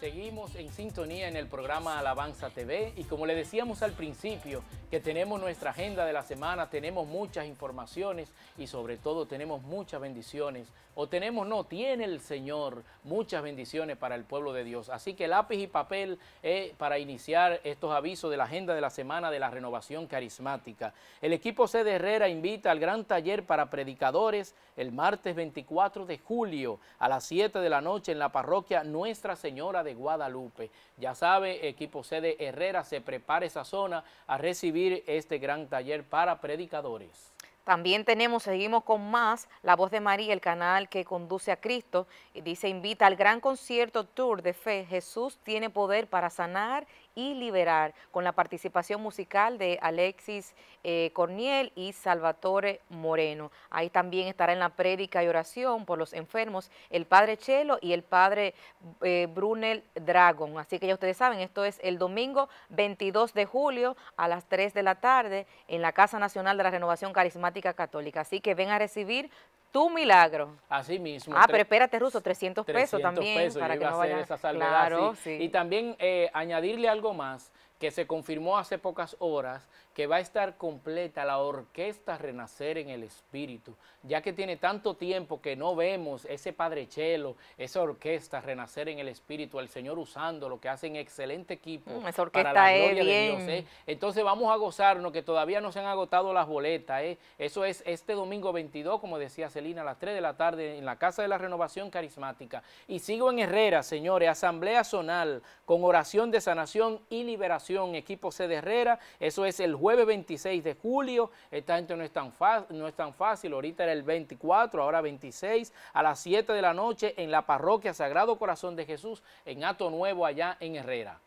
Seguimos en sintonía en el programa Alabanza TV y como le decíamos al principio, que tenemos nuestra agenda de la semana, tenemos muchas informaciones y sobre todo tenemos muchas bendiciones. O tenemos, no, tiene el Señor muchas bendiciones para el pueblo de Dios. Así que lápiz y papel eh, para iniciar estos avisos de la agenda de la semana de la renovación carismática. El equipo C Herrera invita al gran taller para predicadores el martes 24 de julio a las 7 de la noche en la parroquia Nuestra Señora de Guadalupe. Ya sabe, equipo C Herrera se prepara esa zona a recibir este gran taller para predicadores. También tenemos, seguimos con más, La Voz de María, el canal que conduce a Cristo, dice, invita al gran concierto Tour de Fe, Jesús tiene poder para sanar y liberar, con la participación musical de Alexis eh, Corniel y Salvatore Moreno. Ahí también estará en la prédica y oración por los enfermos el Padre Chelo y el Padre eh, Brunel Dragon. Así que ya ustedes saben, esto es el domingo 22 de julio a las 3 de la tarde en la Casa Nacional de la Renovación Carismática católica, así que ven a recibir tu milagro. Así mismo. Ah, pero espérate, Ruso, 300, pesos también. para que no a esa salvedad. Y también eh, añadirle algo más que se confirmó hace pocas horas va a estar completa la orquesta Renacer en el Espíritu, ya que tiene tanto tiempo que no vemos ese Padre Chelo, esa orquesta Renacer en el Espíritu, el Señor usando lo que hacen excelente equipo mm, para la gloria de Dios. ¿eh? Entonces vamos a gozarnos que todavía no se han agotado las boletas. ¿eh? Eso es este domingo 22, como decía Celina, a las 3 de la tarde en la Casa de la Renovación Carismática. Y sigo en Herrera, señores, Asamblea Zonal con oración de sanación y liberación, equipo C de Herrera, eso es el jueves 26 de julio. Esta gente no es tan, no es tan fácil. Ahorita era el 24, ahora 26, a las 7 de la noche en la parroquia Sagrado Corazón de Jesús, en Ato Nuevo, allá en Herrera.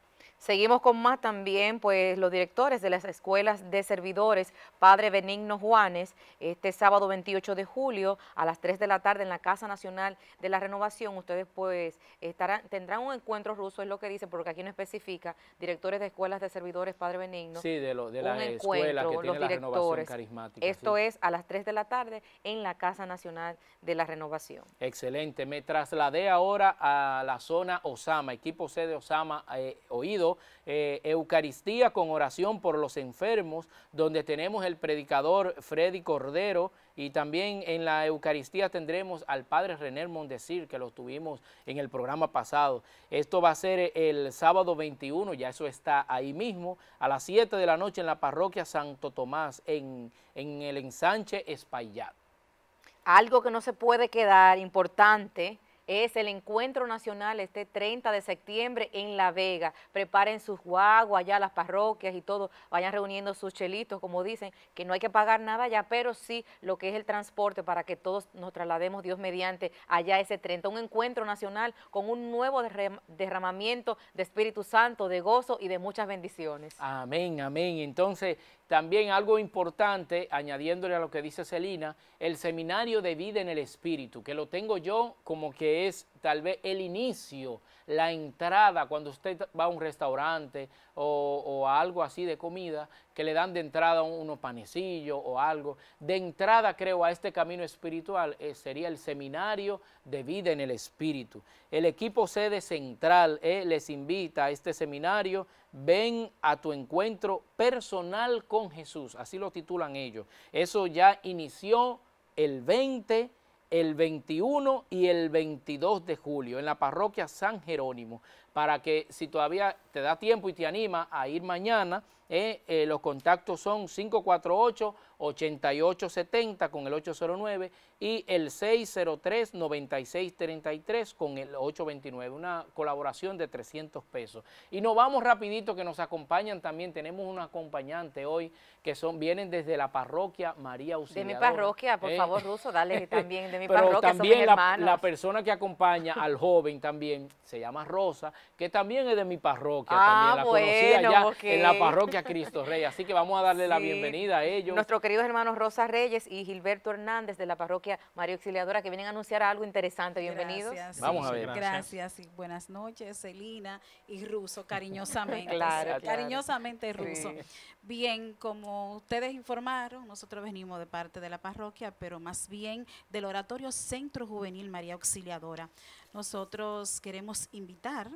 Seguimos con más también, pues los directores de las escuelas de servidores, Padre Benigno Juanes, este sábado 28 de julio a las 3 de la tarde en la Casa Nacional de la Renovación, ustedes pues estarán, tendrán un encuentro ruso, es lo que dice, porque aquí no especifica, directores de escuelas de servidores, Padre Benigno. Sí, de, lo, de la escuela que tiene la renovación Esto es a las 3 de la tarde en la Casa Nacional de la Renovación. Excelente, me trasladé ahora a la zona Osama, equipo C de Osama, eh, oído eh, Eucaristía con oración por los enfermos, donde tenemos el predicador Freddy Cordero y también en la Eucaristía tendremos al padre René Mondesir, que lo tuvimos en el programa pasado. Esto va a ser el sábado 21, ya eso está ahí mismo, a las 7 de la noche en la parroquia Santo Tomás, en, en el ensanche Espaillat. Algo que no se puede quedar importante es el encuentro nacional este 30 de septiembre en La Vega. Preparen sus guaguas allá, las parroquias y todo, vayan reuniendo sus chelitos, como dicen, que no hay que pagar nada allá, pero sí lo que es el transporte para que todos nos traslademos, Dios mediante, allá ese 30. Un encuentro nacional con un nuevo derramamiento de Espíritu Santo, de gozo y de muchas bendiciones. Amén, amén. Entonces, también algo importante, añadiéndole a lo que dice Celina, el seminario de vida en el espíritu, que lo tengo yo como que es tal vez el inicio, la entrada, cuando usted va a un restaurante o, a algo así de comida, que le dan de entrada unos panecillos o algo. De entrada, creo, a este camino espiritual eh, sería el seminario de vida en el espíritu. El equipo sede central eh, les invita a este seminario Ven a tu encuentro personal con Jesús, así lo titulan ellos. Eso ya inició el 20, el 21 y el 22 de julio en la parroquia San Jerónimo para que si todavía te da tiempo y te anima a ir mañana, eh, eh, los contactos son 548-8870 con el 809 y el 603-9633 con el 829, una colaboración de 300 pesos. Y nos vamos rapidito que nos acompañan también, tenemos un acompañante hoy que son vienen desde la parroquia María Auxiliadora. De mi parroquia, por eh. favor, Ruso, dale también de mi parroquia, también son la, la persona que acompaña al joven también se llama Rosa que también es de mi parroquia. Ah, también la bueno, ya en la parroquia Cristo Rey. Así que vamos a darle la bienvenida a ellos. Nuestros queridos hermanos Rosa Reyes y Gilberto Hernández de la parroquia María Auxiliadora que vienen a anunciar algo interesante. Bienvenidos. Gracias, vamos a ver. Gracias. y buenas noches, Celina y Ruso, cariñosamente. Cariñosamente Ruso. Bien, como ustedes informaron, nosotros venimos de parte de la parroquia, pero más bien del Oratorio Centro Juvenil María Auxiliadora. Nosotros queremos invitar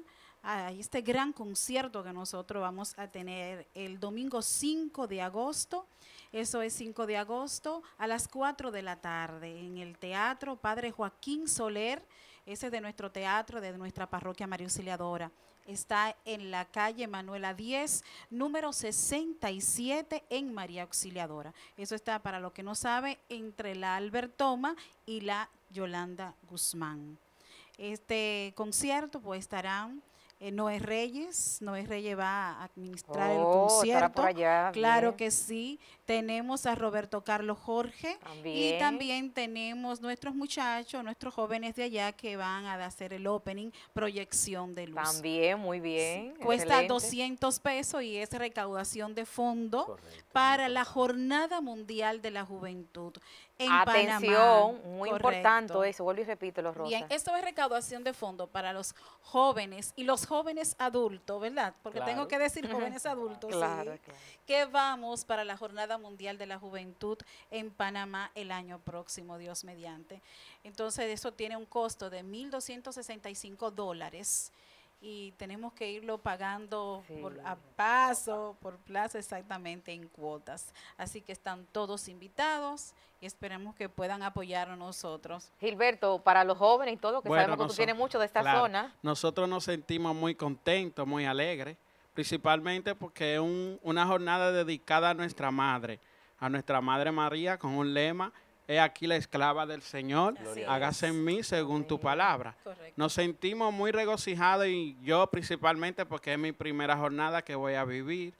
este gran concierto que nosotros vamos a tener el domingo 5 de agosto. Eso es 5 de agosto a las 4 de la tarde en el Teatro Padre Joaquín Soler. Ese es de nuestro teatro, de nuestra parroquia María Auxiliadora. Está en la calle Manuela 10, número 67 en María Auxiliadora. Eso está, para lo que no sabe entre la Albertoma y la Yolanda Guzmán. Este concierto pues estarán eh, no es Reyes, Noé Reyes va a administrar el oh, concierto. claro que sí tenemos a Roberto Carlos Jorge y también tenemos nuestros muchachos, nuestros jóvenes de allá que van a hacer el opening, proyección de luz. También, muy bien. Cuesta 200 pesos y es recaudación de fondo para la Jornada Mundial de la Juventud. En Atención, muy importante eso, vuelvo y repito los rosas. Bien, esto es recaudación de fondo para los jóvenes y los jóvenes adultos, ¿verdad? Porque tengo que decir jóvenes adultos, que vamos para la jornada Mundial de la Juventud en Panamá el año próximo, Dios mediante. Entonces eso tiene un costo de 1.265 dólares y tenemos que irlo pagando por, a paso, por plaza, exactamente en cuotas. Así que están todos invitados y esperamos que puedan apoyar a nosotros. Gilberto, para los jóvenes y todo, que sabemos que tú tienes mucho de esta zona. Nosotros nos sentimos muy contentos, muy alegres principalmente porque es una jornada dedicada a nuestra madre, a nuestra madre María, con un lema, he aquí la esclava del Señor, hágase en mí según tu palabra. Nos sentimos muy regocijados y yo principalmente porque es mi primera jornada que voy a vivir.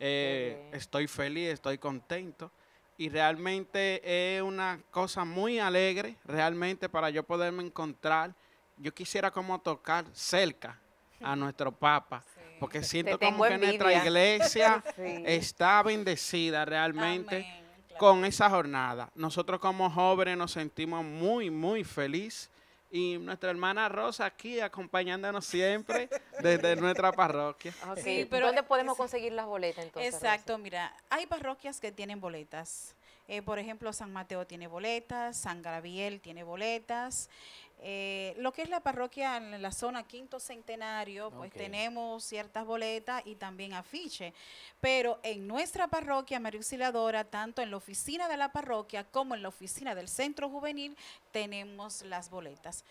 Eh, estoy feliz, estoy contento y realmente es una cosa muy alegre, realmente para yo poderme encontrar. Yo quisiera como tocar cerca a nuestro Papa porque siento como que nuestra iglesia está bendecida realmente con esa jornada. Nosotros como jóvenes nos sentimos muy, muy felices y nuestra hermana Rosa aquí acompañándonos siempre desde nuestra parroquia. Sí, pero ¿Dónde podemos conseguir las boletas entonces? Exacto, mira, hay parroquias que tienen boletas. Eh, por ejemplo, San Mateo tiene boletas, San Gabriel tiene boletas, eh, lo que es la parroquia en la zona Quinto Centenario, pues tenemos ciertas boletas y también afiche. Pero en nuestra parroquia, María tanto en la oficina de la parroquia como en la oficina del Centro Juvenil, tenemos las boletas.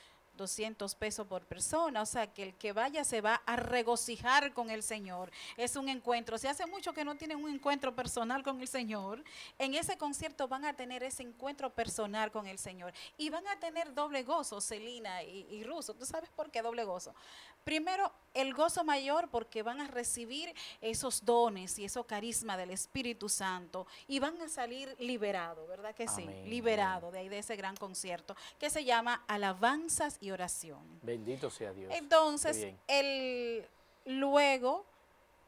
200 pesos por persona. O sea, que el que vaya se va a regocijar con el Señor. Es un encuentro. se hace mucho que no tienen un encuentro personal con el Señor, en ese concierto van a tener ese encuentro personal con el Señor. Y van a tener doble gozo, Celina y, y Ruso. ¿Tú sabes por qué doble gozo? Primero, el gozo mayor porque van a recibir esos dones y eso carisma del Espíritu Santo y van a salir liberados, ¿verdad que sí? Liberados Liberado de ahí de ese gran concierto que se llama Alabanzas y Oración. Bendito sea Dios. Entonces, el luego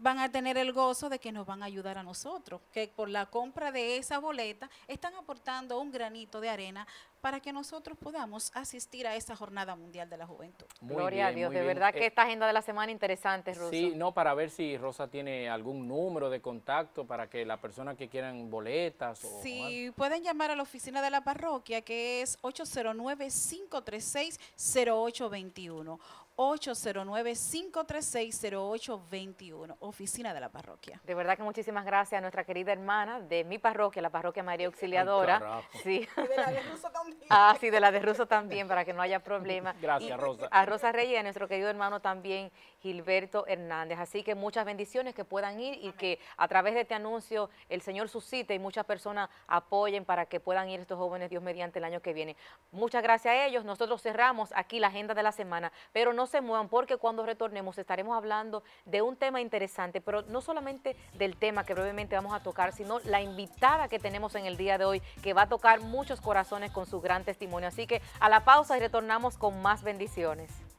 van a tener el gozo de que nos van a ayudar a nosotros, que por la compra de esa boleta están aportando un granito de arena para que nosotros podamos asistir a esa Jornada Mundial de la Juventud. Gloria a Dios, de verdad que eh, esta agenda de la semana interesante, Rosa. Sí, no, para ver si Rosa tiene algún número de contacto para que la persona que quieran boletas o... Sí, pueden llamar a la oficina de la parroquia que es 809-536-0821. 809-536-0821, oficina de la parroquia. De verdad que muchísimas gracias a nuestra querida hermana de mi parroquia, la parroquia María Auxiliadora. sí. Y de la de Ruso también. Ah, sí, de la de Russo también, para que no haya problema. Gracias, Rosa. A Rosa Reyes y a nuestro querido hermano también, Gilberto Hernández. Así que muchas bendiciones que puedan ir y que a través de este anuncio el Señor suscite y muchas personas apoyen para que puedan ir estos jóvenes, Dios mediante el año que viene. Muchas gracias a ellos. Nosotros cerramos aquí la agenda de la semana, pero no se muevan porque cuando retornemos estaremos hablando de un tema interesante, pero no solamente del tema que brevemente vamos a tocar, sino la invitada que tenemos en el día de hoy, que va a tocar muchos corazones con su gran testimonio. Así que a la pausa y retornamos con más bendiciones.